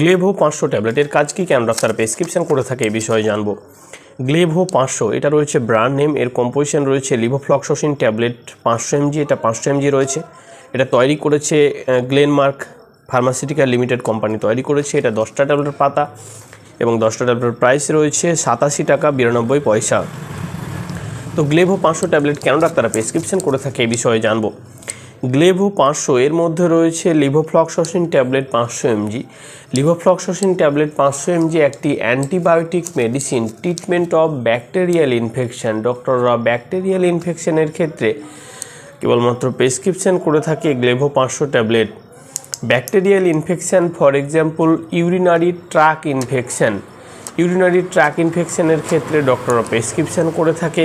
গ্লেভো পাঁচশো ট্যাবলেটের কাজ কী ক্যামডাক ডাক্তার প্রেসক্রিপশন করে থাকে এই বিষয়ে জানব গ্লেভো পাঁচশো এটা রয়েছে ব্র্যান্ড নেম এর কম্পোজিশন রয়েছে লিভোফ্লক্সোসিন ট্যাবলেট পাঁচশো এমজি এটা পাঁচশো এমজি রয়েছে এটা তৈরি করেছে গ্লেনমার্ক ফার্মাসিউটিক্যাল লিমিটেড কোম্পানি তৈরি করেছে এটা দশটা ট্যাবলেটের পাতা এবং দশটা ট্যাবলেটের প্রাইস রয়েছে সাতাশি টাকা বিরানব্বই পয়সা তো গ্লেভো পাঁচশো ট্যাবলেট কেন ডাক্তারা প্রেসক্রিপশন করে থাকে এই বিষয়ে জানবো গ্লেভো পাঁচশো এর মধ্যে রয়েছে লিভোফ্লক্সসিন ট্যাবলেট পাঁচশো এমজি লিভোফ্লক্সসিন ট্যাবলেট পাঁচশো এমজি একটি antibiotic medicine treatment of bacterial infection ডক্টররা ব্যাকটেরিয়াল ইনফেকশানের ক্ষেত্রে কেবলমাত্র প্রেসক্রিপশান করে থাকে গ্লেভো পাঁচশো tablet bacterial infection for example urinary tract infection urinary tract ইনফেকশানের ক্ষেত্রে ডক্টররা প্রেসক্রিপশান করে থাকে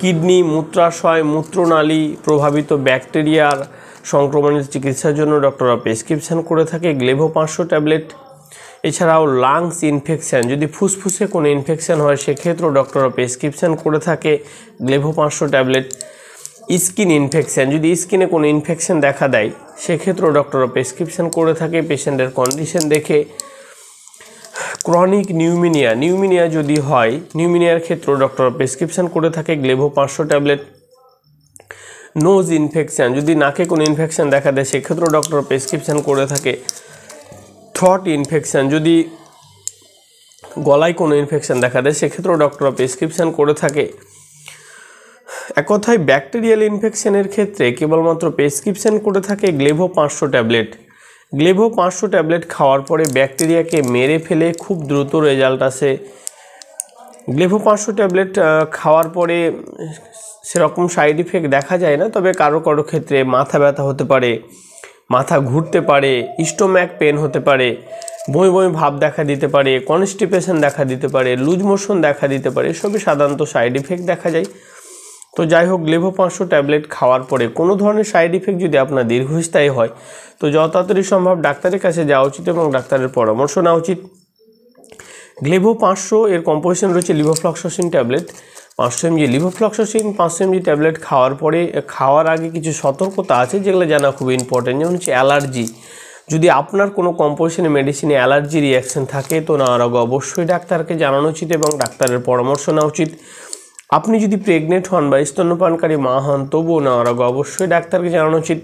কিডনি মূত্রাশয় মূত্রনালী প্রভাবিত ব্যাকটেরিয়ার সংক্রমণের চিকিৎসার জন্য ডক্টররা প্রেসক্রিপশান করে থাকে গ্লেভো পাঁচশো ট্যাবলেট এছাড়াও লাংস ইনফেকশান যদি ফুসফুসে কোনো ইনফেকশান হয় সেক্ষেত্রেও ডক্টররা প্রেসক্রিপশান করে থাকে গ্লেভো পাঁচশো ট্যাবলেট স্কিন ইনফেকশান যদি স্কিনে কোনো ইনফেকশান দেখা দেয় সেক্ষেত্রেও ডক্টররা প্রেসক্রিপশান করে থাকে পেশেন্টের কন্ডিশন দেখে ক্রনিক নিউমিনিয়া নিউমিনিয়া যদি হয় নিউমিনিয়ার ক্ষেত্রে ডক্টর প্রেসক্রিপশান করে থাকে গ্লেভো পাঁচশো ট্যাবলেট নোজ ইনফেকশান যদি নাকে কোনো ইনফেকশান দেখা দেয় সেক্ষেত্রেও ডক্টর প্রেসক্রিপশান করে থাকে থ্রট ইনফেকশান যদি গলায় কোনো ইনফেকশান দেখা দেয় সেক্ষেত্রেও ডক্টর প্রেসক্রিপশান করে থাকে এক কথায় ব্যাকটেরিয়াল ইনফেকশানের ক্ষেত্রে কেবলমাত্র প্রেসক্রিপশান করে থাকে গ্লেভো পাঁচশো ট্যাবলেট গ্লেভো পাঁচশো ট্যাবলেট খাওয়ার পরে ব্যাকটেরিয়াকে মেরে ফেলে খুব দ্রুত রেজাল্ট আসে গ্লেভো পাঁচশো ট্যাবলেট খাওয়ার পরে সেরকম সাইড ইফেক্ট দেখা যায় না তবে কারো কারো ক্ষেত্রে মাথা ব্যথা হতে পারে মাথা ঘুরতে পারে স্টোম্যাক পেন হতে পারে বই বই ভাব দেখা দিতে পারে কনস্টিপেশন দেখা দিতে পারে লুজ মোশন দেখা দিতে পারে সবই সাধারণত সাইড ইফেক্ট দেখা যায় তো যাই হোক লেভো পাঁচশো ট্যাবলেট খাওয়ার পরে কোনো ধরনের সাইড ইফেক্ট যদি আপনার দীর্ঘস্থায়ী হয় তো যত তাড়াতাড়ি সম্ভব ডাক্তারের কাছে যাওয়া উচিত এবং ডাক্তারের পরামর্শ নেওয়া উচিত গ্লেভো পাঁচশো এর কম্পোজিশন রয়েছে লিভোফ্লক্সোসিন ট্যাবলেট পাঁচশো এমজি লিভোফ্লক্সোসিন পাঁচশো এমজি ট্যাবলেট খাওয়ার পরে খাওয়ার আগে কিছু সতর্কতা আছে যেগুলো জানা খুব ইম্পর্টেন্ট যেমন হচ্ছে অ্যালার্জি যদি আপনার কোনো কম্পোজিশনে মেডিসিনে অ্যালার্জি রিয়াকশন থাকে তো নেওয়ার আগে অবশ্যই ডাক্তারকে জানানো উচিত এবং ডাক্তারের পরামর্শ নেওয়া উচিত আপনি যদি প্রেগনেন্ট হন বা স্তন্যপানকারী মা হন তবুও নেওয়ার আগে অবশ্যই ডাক্তারকে জানানো উচিত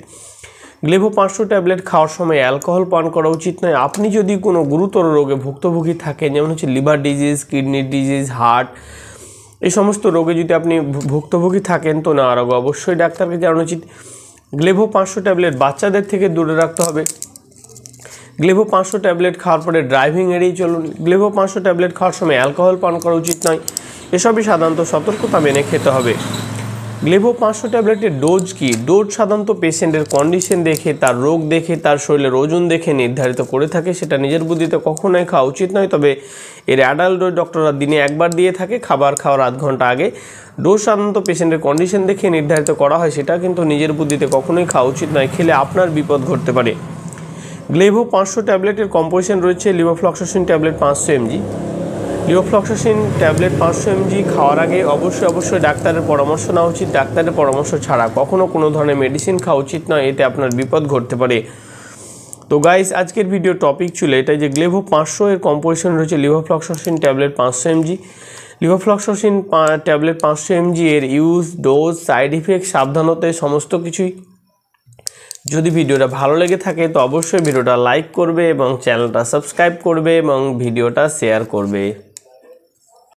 গ্লেভো পাঁচশো ট্যাবলেট খাওয়ার সময় অ্যালকোহল পান করা উচিত নয় আপনি যদি কোনো গুরুতর রোগে ভুক্তভোগী থাকেন যেমন হচ্ছে liver disease kidney disease heart এই সমস্ত রোগে যদি আপনি ভুক্তভোগী থাকেন তো নেওয়ার আগে অবশ্যই ডাক্তারকে জানানো উচিত গ্লেভো পাঁচশো ট্যাবলেট বাচ্চাদের থেকে দূরে রাখতে হবে গ্লেভো পাঁচশো ট্যাবলেট খাওয়ার পরে ড্রাইভিং এড়িয়ে চলুন গ্লেভো পাঁচশো ট্যাবলেট খাওয়ার সময় অ্যালকোহল পান করা উচিত নয় এসবই সাধারণত সতর্কতা মেনে খেতে হবে গ্লেভো পাঁচশো ট্যাবলেটের ডোজ কি ডোজ সাধারণত পেশেন্টের কন্ডিশন দেখে তার রোগ দেখে তার শরীরের ওজন দেখে নির্ধারিত করে থাকে সেটা নিজের বুদ্ধিতে কখনোই খাওয়া উচিত নয় তবে এর অ্যাডাল্ট ডোজ ডক্টররা দিনে একবার দিয়ে থাকে খাবার খাওয়ার আধ ঘন্টা আগে ডোজ সাধারণত পেশেন্টের কন্ডিশন দেখে নির্ধারিত করা হয় সেটা কিন্তু নিজের বুদ্ধিতে কখনোই খাওয়া উচিত নয় খেলে আপনার বিপদ ঘটতে পারে গ্লেভো পাঁচশো ট্যাবলেটের কম্পোজিশন রয়েছে লিভোফ্লক্সোসিন ট্যাবলেট পাঁচশো এমজি লিওফ্লক্সাসিন ট্যাবলেট পাঁচশো এমজি খাওয়ার আগে অবশ্যই অবশ্যই ডাক্তারের পরামর্শ নেওয়া উচিত ডাক্তারের পরামর্শ ছাড়া কখনও কোনো ধরনের মেডিসিন খাওয়া উচিত নয় এতে আপনার বিপদ ঘটতে পারে তো গাইস আজকের ভিডিও টপিক ছিল এটা যে গ্লেভো পাঁচশো এর কম্পোজিশন রয়েছে লিভোফ্লক্সাসিন ট্যাবলেট পাঁচশো এমজি লিভোফ্লক্সাসিন ট্যাবলেট পাঁচশো এমজি এর ইউজ ডোজ সাইড ইফেক্ট সাবধানতায় সমস্ত কিছুই যদি ভিডিওটা ভালো লেগে থাকে তো অবশ্যই ভিডিওটা লাইক করবে এবং চ্যানেলটা সাবস্ক্রাইব করবে এবং ভিডিওটা শেয়ার করবে